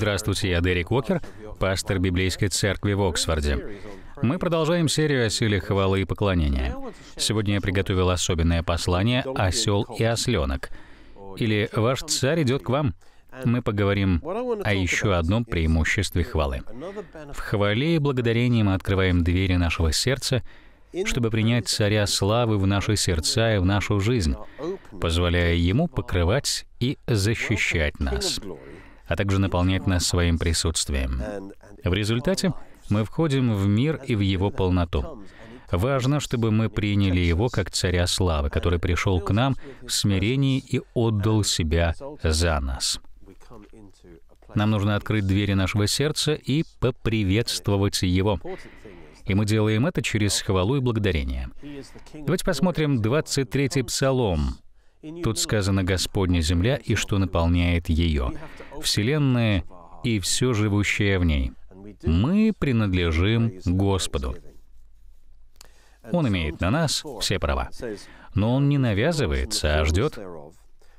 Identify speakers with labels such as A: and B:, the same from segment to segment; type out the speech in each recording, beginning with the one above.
A: Здравствуйте, я Дерек Уокер, пастор Библейской церкви в Оксфорде. Мы продолжаем серию о силе хвалы и поклонения. Сегодня я приготовил особенное послание «Осел и осленок» или «Ваш царь идет к вам». Мы поговорим о еще одном преимуществе хвалы. В хвале и благодарении мы открываем двери нашего сердца, чтобы принять Царя славы в наши сердца и в нашу жизнь, позволяя Ему покрывать и защищать нас а также наполнять нас своим присутствием. В результате мы входим в мир и в его полноту. Важно, чтобы мы приняли его как царя славы, который пришел к нам в смирении и отдал себя за нас. Нам нужно открыть двери нашего сердца и поприветствовать его. И мы делаем это через хвалу и благодарение. Давайте посмотрим 23-й псалом, Тут сказано «Господня земля» и что наполняет ее, Вселенная и все живущее в ней. Мы принадлежим Господу.
B: Он имеет на нас все права.
A: Но он не навязывается, а ждет,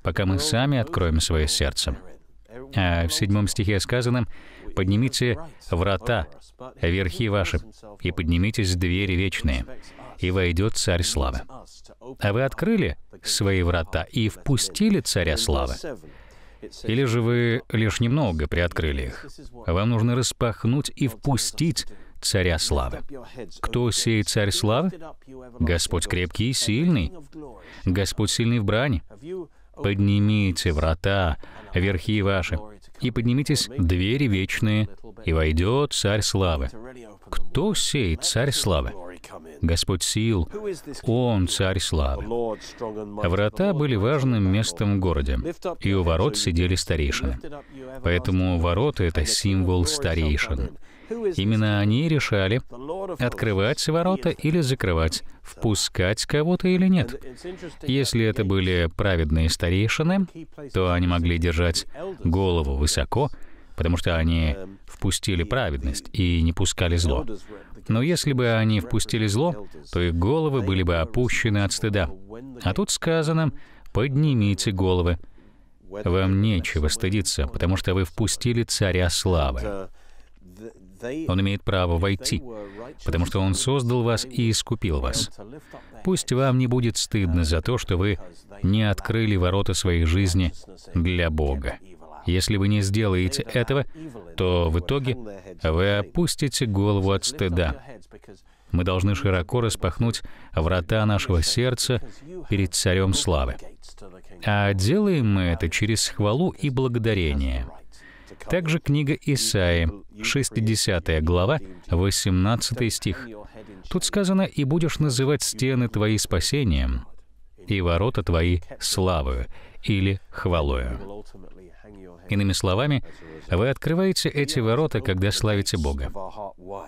A: пока мы сами откроем свое сердце. А в седьмом стихе сказано, «Поднимите врата, верхи ваши, и поднимитесь двери вечные, и войдет царь славы. А вы открыли свои врата и впустили царя славы? Или же вы лишь немного приоткрыли их? Вам нужно распахнуть и впустить царя славы. Кто сей царь славы? Господь крепкий и сильный. Господь сильный в брани. Поднимите врата, верхи ваши, и поднимитесь двери вечные, и войдет царь славы. Кто сей царь славы? Господь сил, Он царь славы. Врата были важным местом в городе, и у ворот сидели старейшины. Поэтому ворота — это символ старейшин. Именно они решали, открывать ворота или закрывать, впускать кого-то или нет. Если это были праведные старейшины, то они могли держать голову высоко, потому что они впустили праведность и не пускали зло. Но если бы они впустили зло, то их головы были бы опущены от стыда. А тут сказано «поднимите головы». Вам нечего стыдиться, потому что вы впустили царя славы. Он имеет право войти, потому что Он создал вас и искупил вас. Пусть вам не будет стыдно за то, что вы не открыли ворота своей жизни для Бога. Если вы не сделаете этого, то в итоге вы опустите голову от стыда. Мы должны широко распахнуть врата нашего сердца перед Царем Славы. А делаем мы это через хвалу и благодарение. Также книга Исаи, 60 глава, 18 стих. Тут сказано, «И будешь называть стены твои спасением, и ворота твои славою» или «хвалою». Иными словами, вы открываете эти ворота, когда славите Бога.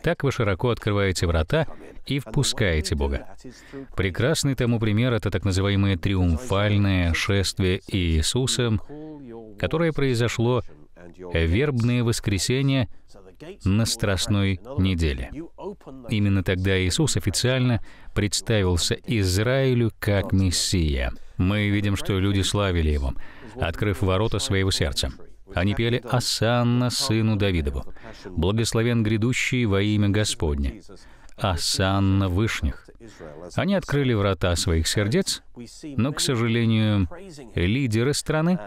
A: Так вы широко открываете врата и впускаете Бога. Прекрасный тому пример — это так называемое триумфальное шествие Иисуса, которое произошло вербное воскресенье на Страстной неделе. Именно тогда Иисус официально представился Израилю как Мессия — мы видим, что люди славили его, открыв ворота своего сердца. Они пели «Асанна сыну Давидову», «Благословен грядущий во имя Господне», «Асанна вышних». Они открыли врата своих сердец, но, к сожалению, лидеры страны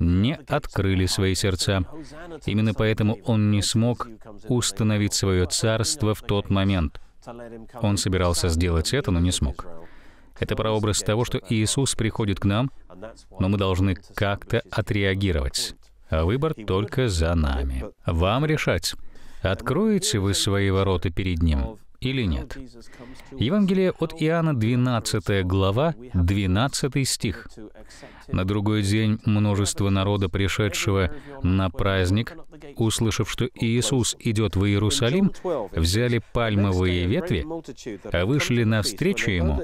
A: не открыли свои сердца. Именно поэтому он не смог установить свое царство в тот момент. Он собирался сделать это, но не смог. Это прообраз того, что Иисус приходит к нам, но мы должны как-то отреагировать. А выбор только за нами. Вам решать, откроете вы свои ворота перед Ним или нет. Евангелие от Иоанна, 12 глава, 12 стих. «На другой день множество народа, пришедшего на праздник, услышав, что Иисус идет в Иерусалим, взяли пальмовые ветви, а вышли навстречу Ему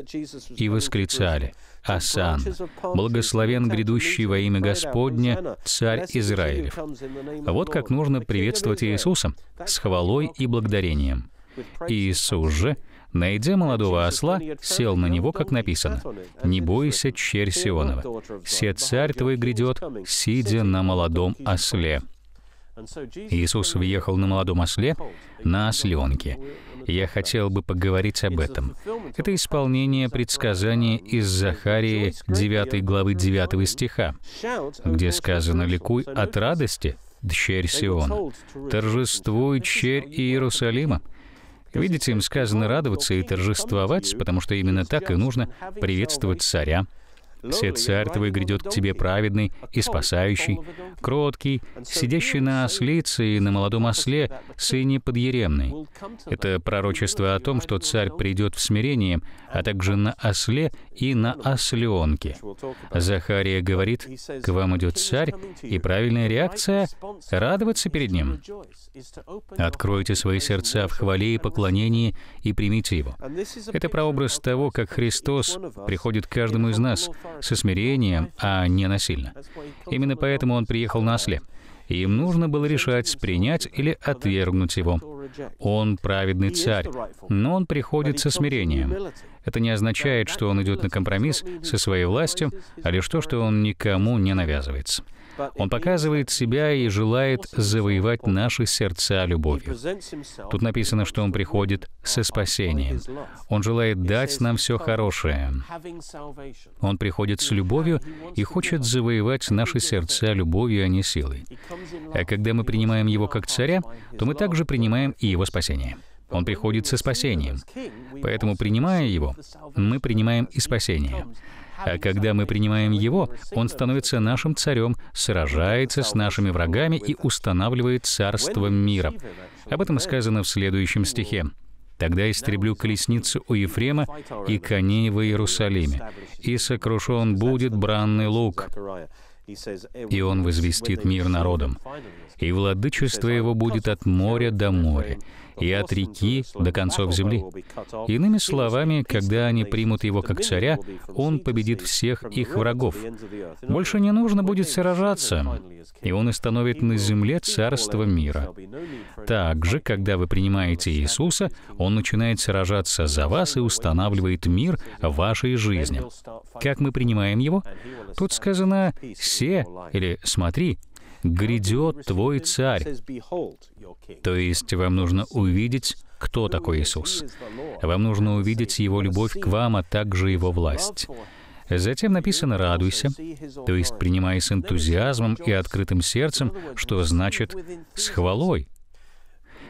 A: и восклицали, «Асан! Благословен грядущий во имя Господня, царь Израилев!» Вот как нужно приветствовать Иисуса, с хвалой и благодарением. Иисус же, найдя молодого осла, сел на него, как написано, «Не бойся, черь Сионова, се царь твой грядет, сидя на молодом осле». Иисус въехал на молодом осле, на осленке. Я хотел бы поговорить об этом. Это исполнение предсказания из Захарии 9 главы 9 стиха, где сказано «Ликуй от радости, дщерь Сиона, торжествуй, черь Иерусалима, Видите, им сказано радоваться и торжествовать, потому что именно так и нужно приветствовать царя, все царь грядет к тебе праведный и спасающий, кроткий, сидящий на ослице и на молодом осле, сыне подъеремный. Это пророчество о том, что царь придет в смирении, а также на осле и на осленке. Захария говорит, к вам идет царь, и правильная реакция — радоваться перед ним. Откройте свои сердца в хвале и поклонении и примите его. Это прообраз того, как Христос приходит к каждому из нас — со смирением, а не насильно. Именно поэтому он приехал на осле. Им нужно было решать, принять или отвергнуть его. Он праведный царь, но он приходит со смирением. Это не означает, что он идет на компромисс со своей властью, а лишь то, что он никому не навязывается. Он показывает себя и желает завоевать наши сердца любовью. Тут написано, что Он приходит со спасением. Он желает дать нам все хорошее. Он приходит с любовью и хочет завоевать наши сердца любовью, а не силой. А когда мы принимаем Его как Царя, то мы также принимаем и Его спасение. Он приходит со спасением. Поэтому, принимая его, мы принимаем и спасение. А когда мы принимаем Его, Он становится нашим царем, сражается с нашими врагами и устанавливает царство мира. Об этом сказано в следующем стихе. Тогда истреблю колесницу у Ефрема и коней в Иерусалиме, и сокрушен будет бранный лук, и он возвестит мир народам, и владычество его будет от моря до моря, и от реки до концов земли. Иными словами, когда они примут его как царя, он победит всех их врагов. Больше не нужно будет сражаться, и он установит на земле царство мира. Также, когда вы принимаете Иисуса, он начинает сражаться за вас и устанавливает мир в вашей жизни. Как мы принимаем его? Тут сказано «се» или «смотри», грядет твой царь. То есть вам нужно увидеть, кто такой Иисус. Вам нужно увидеть Его любовь к вам, а также Его власть. Затем написано «радуйся», то есть принимай с энтузиазмом и открытым сердцем, что значит «с хвалой».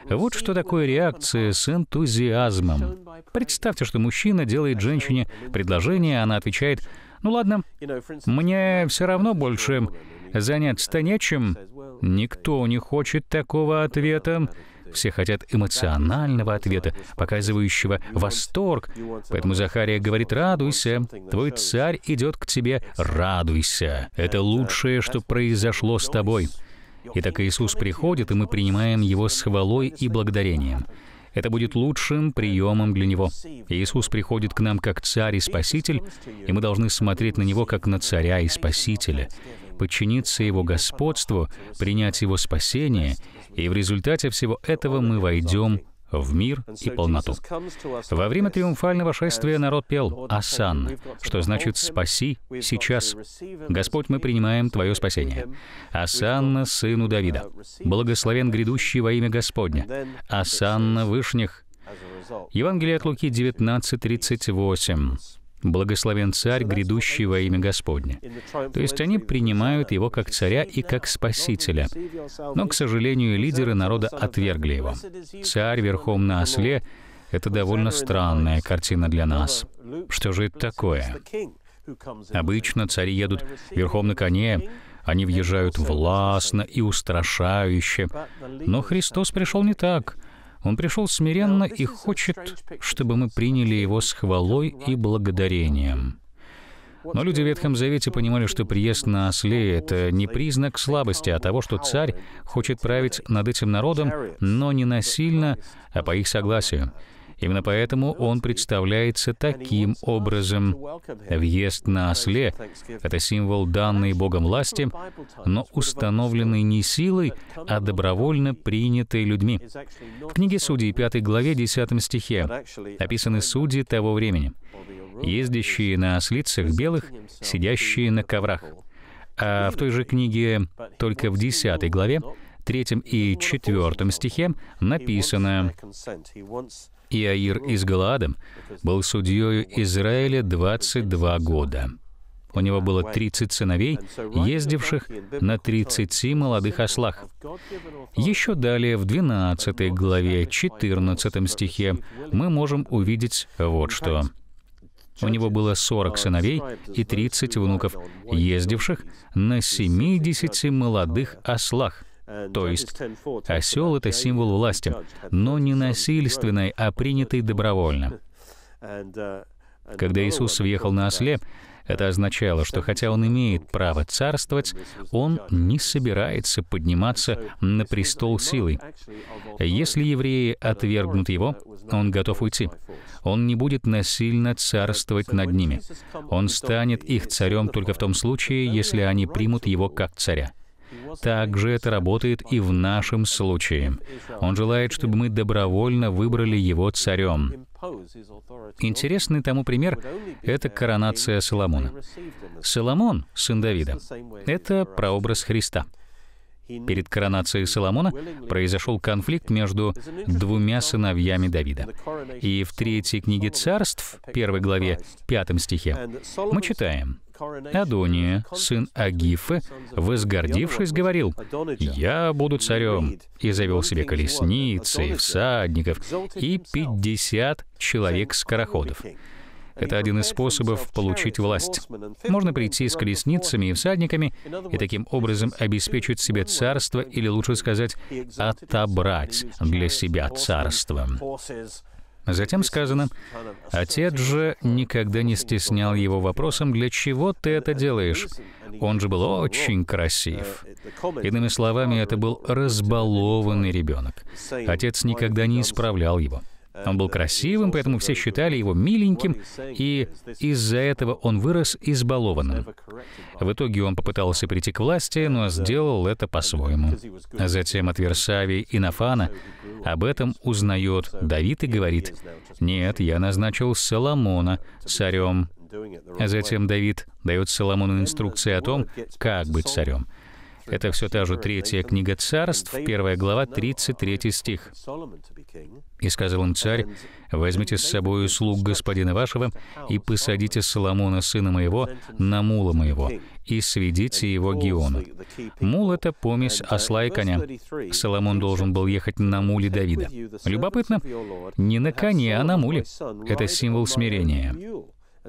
A: Вот что такое реакция с энтузиазмом. Представьте, что мужчина делает женщине предложение, а она отвечает «ну ладно, мне все равно больше заняться-то нечем. Никто не хочет такого ответа. Все хотят эмоционального ответа, показывающего восторг. Поэтому Захария говорит «Радуйся, твой царь идет к тебе, радуйся». Это лучшее, что произошло с тобой. Итак, Иисус приходит, и мы принимаем Его с хвалой и благодарением. Это будет лучшим приемом для Него. Иисус приходит к нам как Царь и Спаситель, и мы должны смотреть на Него как на Царя и Спасителя подчиниться Его господству, принять Его спасение, и в результате всего этого мы войдем в мир и полноту. Во время триумфального шествия народ пел «Асан», что значит «спаси сейчас». «Господь, мы принимаем Твое спасение». «Асанна, сыну Давида». «Благословен грядущий во имя Господня». «Асанна вышних». Евангелие от Луки 19:38. «Благословен царь, грядущий во имя Господне». То есть они принимают его как царя и как спасителя. Но, к сожалению, лидеры народа отвергли его. Царь верхом на осле — это довольно странная картина для нас. Что же это такое? Обычно цари едут верхом на коне, они въезжают властно и устрашающе. Но Христос пришел не так — он пришел смиренно и хочет, чтобы мы приняли его с хвалой и благодарением. Но люди в Ветхом Завете понимали, что приезд на осле — это не признак слабости, а того, что царь хочет править над этим народом, но не насильно, а по их согласию. Именно поэтому он представляется таким образом. Въезд на осле — это символ данной Богом власти, но установленный не силой, а добровольно принятой людьми. В книге Судей 5 главе 10 стихе описаны судьи того времени, ездящие на ослицах белых, сидящие на коврах. А в той же книге, только в 10 главе, 3 и 4 стихе написано Иаир из Галаада был судьей Израиля 22 года. У него было 30 сыновей, ездивших на 30 молодых ослах. Еще далее, в 12 главе, 14 стихе, мы можем увидеть вот что. У него было 40 сыновей и 30 внуков, ездивших на 70 молодых ослах. То есть осел — это символ власти, но не насильственной, а принятой добровольно. Uh, Когда Иисус въехал на осле, это означало, что хотя он имеет право царствовать, он не собирается подниматься на престол силой. Если евреи отвергнут его, он готов уйти. Он не будет насильно царствовать над ними. Он станет их царем только в том случае, если они примут его как царя. Также это работает и в нашем случае. Он желает, чтобы мы добровольно выбрали его царем. Интересный тому пример — это коронация Соломона. Соломон, сын Давида, — это прообраз Христа — Перед коронацией Соломона произошел конфликт между двумя сыновьями Давида. И в третьей книге царств, первой главе, пятом стихе, мы читаем, Адония, сын Агифы, возгордившись, говорил, «Я буду царем», и завел себе колесницы и всадников, и пятьдесят человек-скороходов. Это один из способов получить власть. Можно прийти с колесницами и всадниками и таким образом обеспечить себе царство, или лучше сказать, отобрать для себя царство. Затем сказано, «Отец же никогда не стеснял его вопросом, для чего ты это делаешь? Он же был очень красив». Иными словами, это был разбалованный ребенок. Отец никогда не исправлял его. Он был красивым, поэтому все считали его миленьким, и из-за этого он вырос избалованным. В итоге он попытался прийти к власти, но сделал это по-своему. Затем от Версавии и Нафана об этом узнает Давид и говорит, «Нет, я назначил Соломона царем». Затем Давид дает Соломону инструкции о том, как быть царем. Это все та же третья книга царств, первая глава, 33 стих. «И сказал им царь, «Возьмите с собою слуг господина вашего и посадите Соломона, сына моего, на мула моего, и сведите его Гиону». Мул — это помесь осла и коня. Соломон должен был ехать на муле Давида. Любопытно, не на коне, а на муле. Это символ смирения.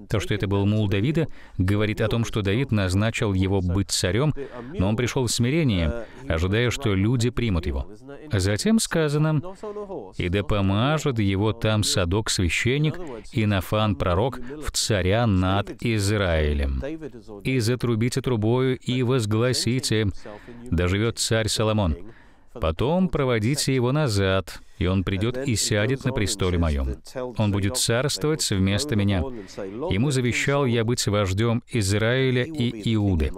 A: То, что это был мул Давида, говорит о том, что Давид назначил его быть царем, но он пришел в смирение, ожидая, что люди примут его. Затем сказано, «И да помажет его там Садок священник и Нафан пророк в царя над Израилем. И затрубите трубою и возгласите, да живет царь Соломон» Потом проводите его назад, и он придет и сядет на престоле моем. Он будет царствовать вместо меня. Ему завещал я быть вождем Израиля и Иуды.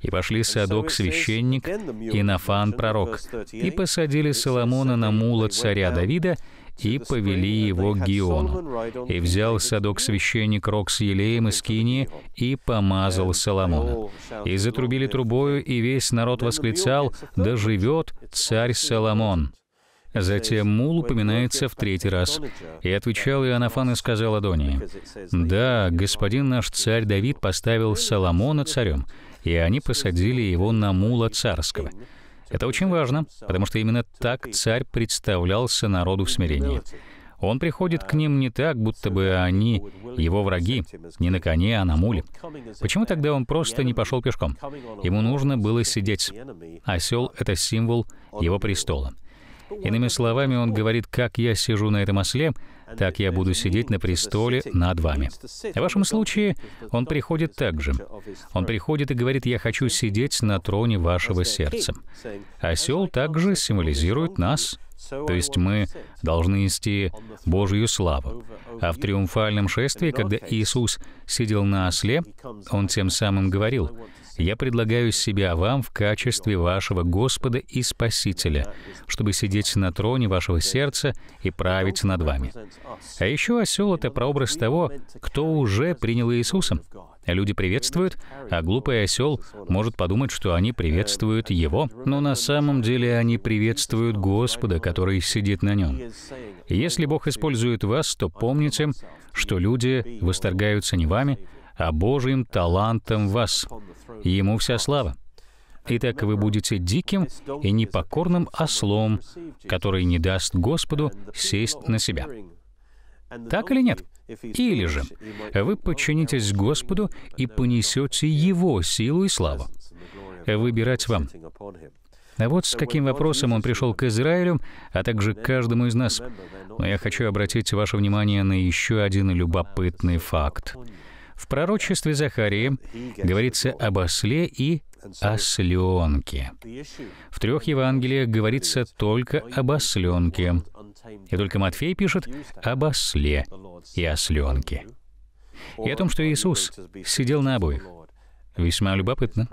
A: И пошли Садок священник и Нафан пророк, и посадили Соломона на мула царя Давида, и повели его к Гиону. И взял садок священник рог с елеем из Кинии и помазал Соломона. Oh, и затрубили трубою, и весь народ восклицал «Да живет царь Соломон!» Затем мул упоминается в третий раз. И отвечал Иоаннафан и сказал Адонии, «Да, господин наш царь Давид поставил Соломона царем, и они посадили его на мула царского». Это очень важно, потому что именно так царь представлялся народу в смирении. Он приходит к ним не так, будто бы они его враги, не на коне, а на муле. Почему тогда он просто не пошел пешком? Ему нужно было сидеть. Осел — это символ его престола — Иными словами, он говорит, как я сижу на этом осле, так я буду сидеть на престоле над вами. В вашем случае он приходит так же. Он приходит и говорит, я хочу сидеть на троне вашего сердца. Осел также символизирует нас, то есть мы должны нести Божью славу. А в триумфальном шествии, когда Иисус сидел на осле, Он тем самым говорил, я предлагаю себя вам в качестве вашего Господа и Спасителя, чтобы сидеть на троне вашего сердца и править над вами. А еще осел — это прообраз того, кто уже принял Иисуса. Люди приветствуют, а глупый осел может подумать, что они приветствуют его, но на самом деле они приветствуют Господа, который сидит на нем. Если Бог использует вас, то помните, что люди восторгаются не вами, а Божьим талантом вас. Ему вся слава. Итак, вы будете диким и непокорным ослом, который не даст Господу сесть на себя. Так или нет? Или же вы подчинитесь Господу и понесете Его силу и славу. Выбирать вам. А вот с каким вопросом он пришел к Израилю, а также к каждому из нас. Но я хочу обратить ваше внимание на еще один любопытный факт. В пророчестве Захарии говорится об осле и осленке. В трех Евангелиях говорится только об осленке. И только Матфей пишет об осле и осленке. И о том, что Иисус сидел на обоих. Весьма любопытно.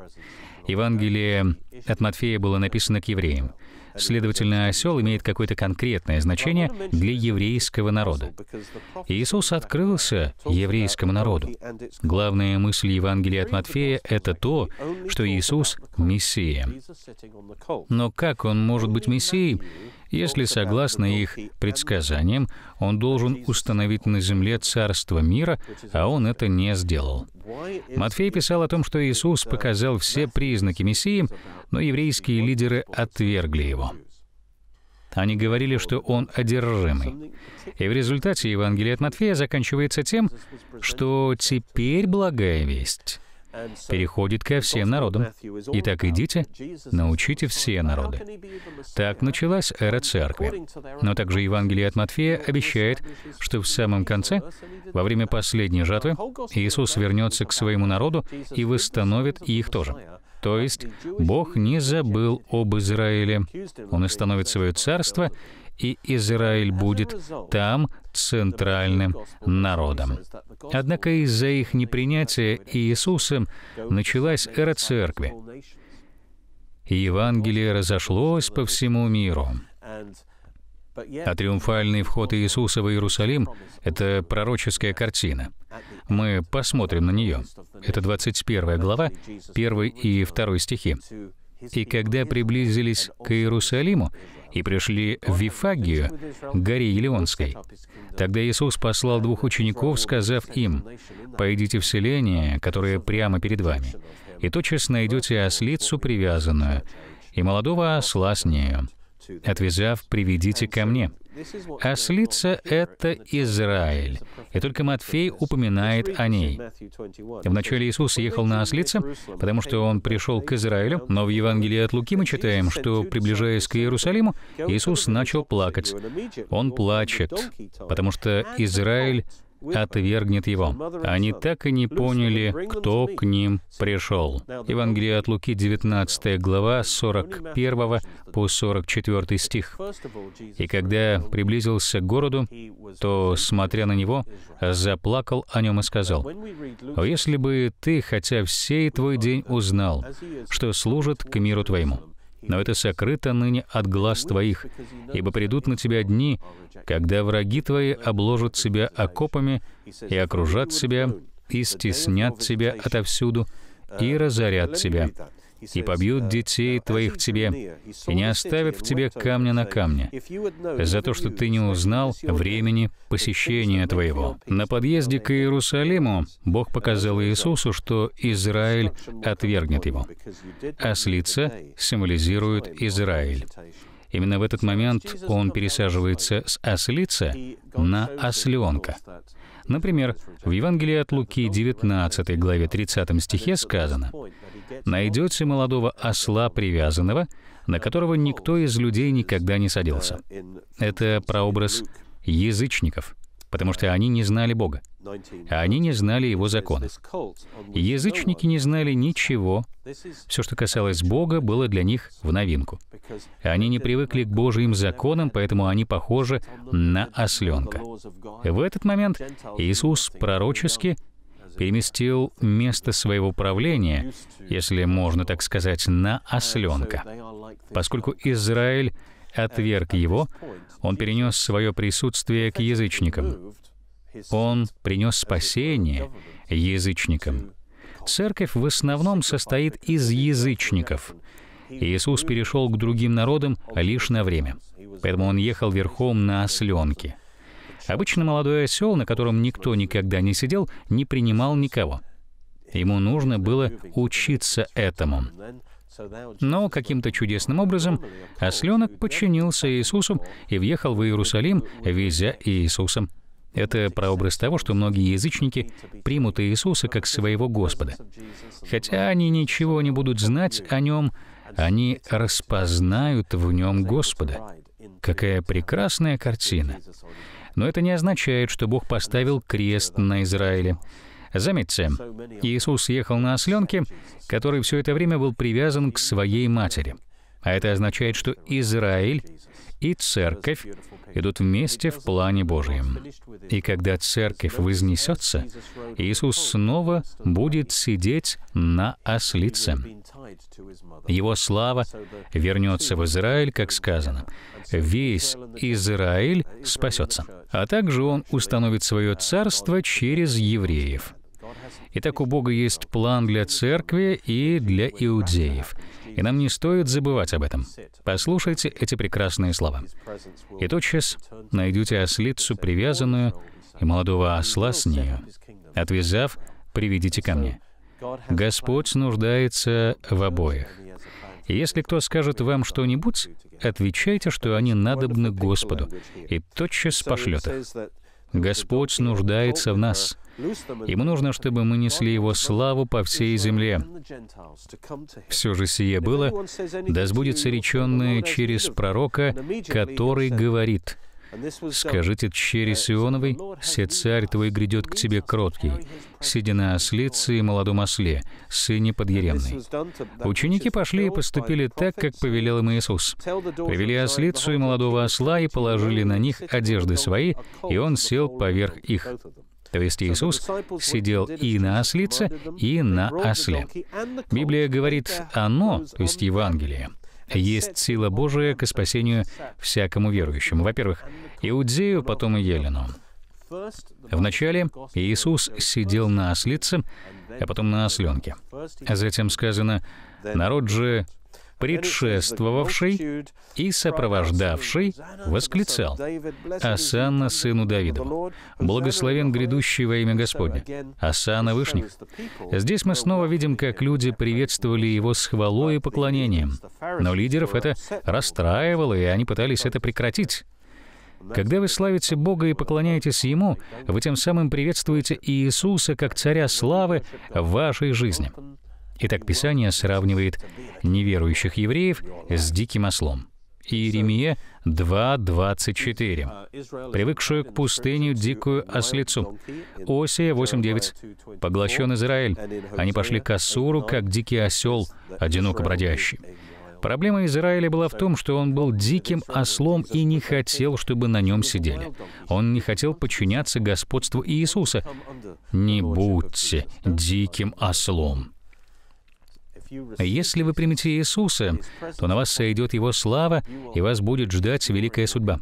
A: Евангелие от Матфея было написано к евреям. Следовательно, осел имеет какое-то конкретное значение для еврейского народа. Иисус открылся еврейскому народу. Главная мысль Евангелия от Матфея — это то, что Иисус — Мессия. Но как он может быть Мессией, если, согласно их предсказаниям, он должен установить на земле царство мира, а он это не сделал. Матфей писал о том, что Иисус показал все признаки Мессии, но еврейские лидеры отвергли его. Они говорили, что он одержимый. И в результате Евангелие от Матфея заканчивается тем, что теперь благая весть переходит ко всем народам. Итак, идите, научите все народы. Так началась эра церкви. Но также Евангелие от Матфея обещает, что в самом конце, во время последней жатвы, Иисус вернется к своему народу и восстановит их тоже. То есть Бог не забыл об Израиле. Он установит свое царство и Израиль будет там центральным народом. Однако из-за их непринятия Иисусом началась эра церкви. Евангелие разошлось по всему миру. А триумфальный вход Иисуса в Иерусалим — это пророческая картина. Мы посмотрим на нее. Это 21 глава, 1 и 2 стихи. «И когда приблизились к Иерусалиму, и пришли в Вифагию, к горе Елеонской. Тогда Иисус послал двух учеников, сказав им, «Пойдите в селение, которое прямо перед вами, и тотчас найдете ослицу привязанную, и молодого осла с нею. Отвязав, приведите ко мне». Ослица — это Израиль, и только Матфей упоминает о ней. Вначале Иисус ехал на ослице, потому что он пришел к Израилю, но в Евангелии от Луки мы читаем, что, приближаясь к Иерусалиму, Иисус начал плакать. Он плачет, потому что Израиль отвергнет его. Они так и не поняли, кто к ним пришел. Евангелие от Луки, 19 глава, 41 по 44 стих. «И когда приблизился к городу, то, смотря на него, заплакал о нем и сказал, «Если бы ты, хотя всей твой день узнал, что служит к миру твоему, но это сокрыто ныне от глаз твоих, ибо придут на тебя дни, когда враги твои обложат себя окопами и окружат себя, и стеснят тебя отовсюду, и разорят тебя и побьют детей твоих в тебе, и не оставят в тебе камня на камне, за то, что ты не узнал времени посещения твоего». На подъезде к Иерусалиму Бог показал Иисусу, что Израиль отвергнет его, а символизирует Израиль. Именно в этот момент он пересаживается с ослица на осленка. Например, в Евангелии от Луки 19 главе 30 стихе сказано, найдете молодого осла привязанного, на которого никто из людей никогда не садился. Это прообраз язычников, потому что они не знали Бога. Они не знали Его закона. Язычники не знали ничего. Все, что касалось Бога, было для них в новинку. Они не привыкли к Божьим законам, поэтому они похожи на осленка. В этот момент Иисус пророчески переместил место своего правления, если можно так сказать, на осленка. Поскольку Израиль отверг его, он перенес свое присутствие к язычникам. Он принес спасение язычникам. Церковь в основном состоит из язычников. Иисус перешел к другим народам лишь на время. Поэтому он ехал верхом на осленке. Обычно молодой осел, на котором никто никогда не сидел, не принимал никого. Ему нужно было учиться этому. Но каким-то чудесным образом осленок подчинился Иисусу и въехал в Иерусалим, везя Иисуса. Это прообраз того, что многие язычники примут Иисуса как своего Господа. Хотя они ничего не будут знать о Нем, они распознают в Нем Господа. Какая прекрасная картина! Но это не означает, что Бог поставил крест на Израиле. Заметьте, Иисус ехал на осленке, который все это время был привязан к своей матери. А это означает, что Израиль и церковь идут вместе в плане Божьем. И когда церковь вознесется, Иисус снова будет сидеть на ослице. Его слава вернется в Израиль, как сказано. Весь Израиль спасется. А также он установит свое царство через евреев. Итак, у Бога есть план для церкви и для иудеев. И нам не стоит забывать об этом. Послушайте эти прекрасные слова. «И тотчас найдете ослицу привязанную и молодого осла с нею. Отвязав, приведите ко мне». Господь нуждается в обоих. Если кто скажет вам что-нибудь, отвечайте, что они надобны Господу, и тотчас пошлет их. Господь нуждается в нас. Ему нужно, чтобы мы несли Его славу по всей земле. Все же сие было, да сбудется реченное через пророка, который говорит, Скажите Черри э, Сионовой, «Се царь твой грядет к тебе кроткий, сидя на ослице и молодом осле, сыне подъеремной». Ученики пошли и поступили так, как повелел им Иисус. Привели ослицу и молодого осла и положили на них одежды свои, и он сел поверх их. То есть Иисус сидел и на ослице, и на осле. Библия говорит «оно», то есть Евангелие — есть сила Божия к спасению всякому верующему. Во-первых, Иудею, потом и Елену. Вначале Иисус сидел на ослице, а потом на осленке. затем сказано, народ же предшествовавший и сопровождавший, восклицал, «Асанна сыну Давидову, благословен грядущий во имя Господня». Асана Вышних». Здесь мы снова видим, как люди приветствовали его с хвалой и поклонением, но лидеров это расстраивало, и они пытались это прекратить. Когда вы славите Бога и поклоняетесь Ему, вы тем самым приветствуете Иисуса как Царя славы в вашей жизни. Итак, Писание сравнивает неверующих евреев с диким ослом. Иеремия 2.24. «Привыкшую к пустыню дикую ослицу». Осия 8.9. «Поглощен Израиль. Они пошли к Ассуру, как дикий осел, одиноко бродящий». Проблема Израиля была в том, что он был диким ослом и не хотел, чтобы на нем сидели. Он не хотел подчиняться господству Иисуса. «Не будьте диким ослом». Если вы примете Иисуса, то на вас сойдет Его слава, и вас будет ждать великая судьба.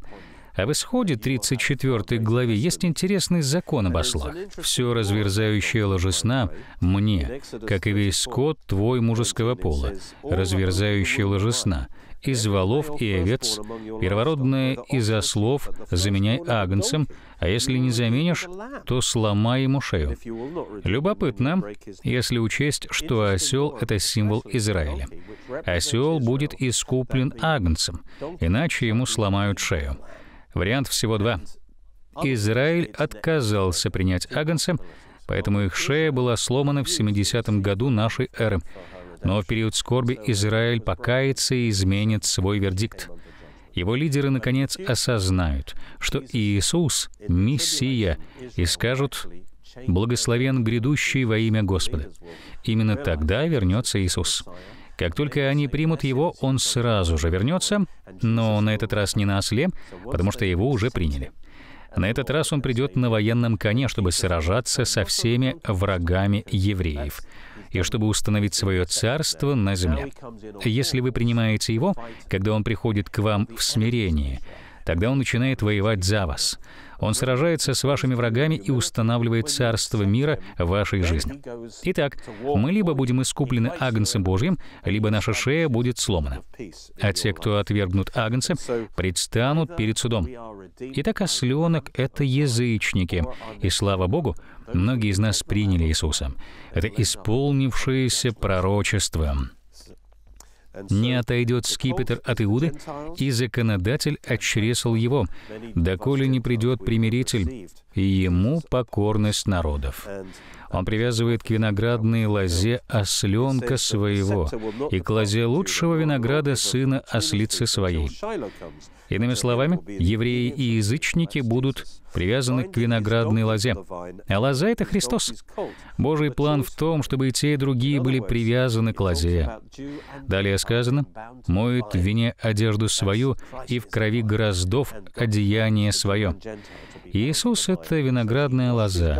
A: А в Исходе 34 главе есть интересный закон об ослах. «Все разверзающее ложесна мне, как и весь скот твой мужеского пола, разверзающее ложесна, из волов и овец, первородное из ослов заменяй агнцем, а если не заменишь, то сломай ему шею». Любопытно, если учесть, что осел — это символ Израиля. Осел будет искуплен агнцем, иначе ему сломают шею. Вариант всего два. Израиль отказался принять агнца, поэтому их шея была сломана в 70 году нашей эры. Но в период скорби Израиль покается и изменит свой вердикт. Его лидеры, наконец, осознают, что Иисус — Мессия, и скажут «Благословен грядущий во имя Господа». Именно тогда вернется Иисус. Как только они примут его, он сразу же вернется, но на этот раз не на осле, потому что его уже приняли. На этот раз он придет на военном коне, чтобы сражаться со всеми врагами евреев — и чтобы установить свое царство на земле. Если вы принимаете его, когда он приходит к вам в смирении, Тогда он начинает воевать за вас. Он сражается с вашими врагами и устанавливает царство мира в вашей жизни. Итак, мы либо будем искуплены Агнцем Божьим, либо наша шея будет сломана. А те, кто отвергнут Агнца, предстанут перед судом. Итак, осленок — это язычники. И слава Богу, многие из нас приняли Иисуса. Это исполнившееся пророчество не отойдет скипетр от Иуды, и законодатель отчресал его, доколе не придет примиритель, и ему покорность народов. Он привязывает к виноградной лозе осленка своего и к лозе лучшего винограда сына ослицы своей. Иными словами, евреи и язычники будут привязаны к виноградной лозе. А лоза — это Христос. Божий план в том, чтобы и те, и другие были привязаны к лозе. Далее сказано, «Моет в вине одежду свою, и в крови гроздов одеяние свое». Иисус — это виноградная лоза.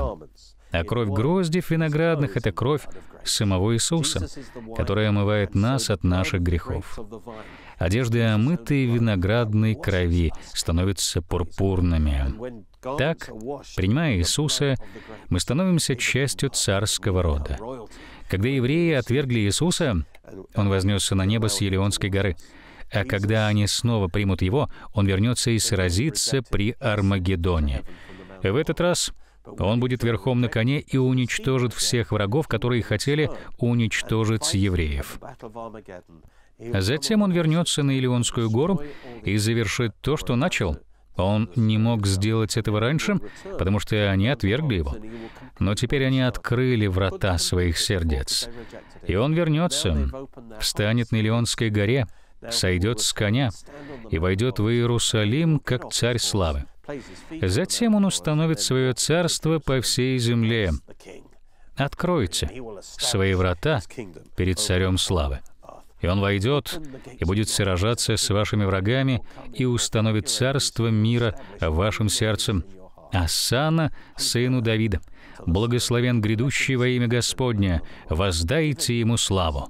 A: А кровь гроздев виноградных — это кровь самого Иисуса, которая омывает нас от наших грехов. Одежды, омытые виноградной крови, становятся пурпурными. Так, принимая Иисуса, мы становимся частью царского рода. Когда евреи отвергли Иисуса, он вознесся на небо с Елеонской горы. А когда они снова примут его, он вернется и сразится при Армагеддоне. В этот раз он будет верхом на коне и уничтожит всех врагов, которые хотели уничтожить евреев. Затем он вернется на Илионскую гору и завершит то, что начал. Он не мог сделать этого раньше, потому что они отвергли его. Но теперь они открыли врата своих сердец. И он вернется, встанет на Илионской горе, сойдет с коня и войдет в Иерусалим как царь славы. Затем он установит свое царство по всей земле. Откройте свои врата перед царем славы. И он войдет и будет сражаться с вашими врагами и установит царство мира вашим сердцем. Асана, сыну Давида, благословен грядущий во имя Господня, воздайте ему славу.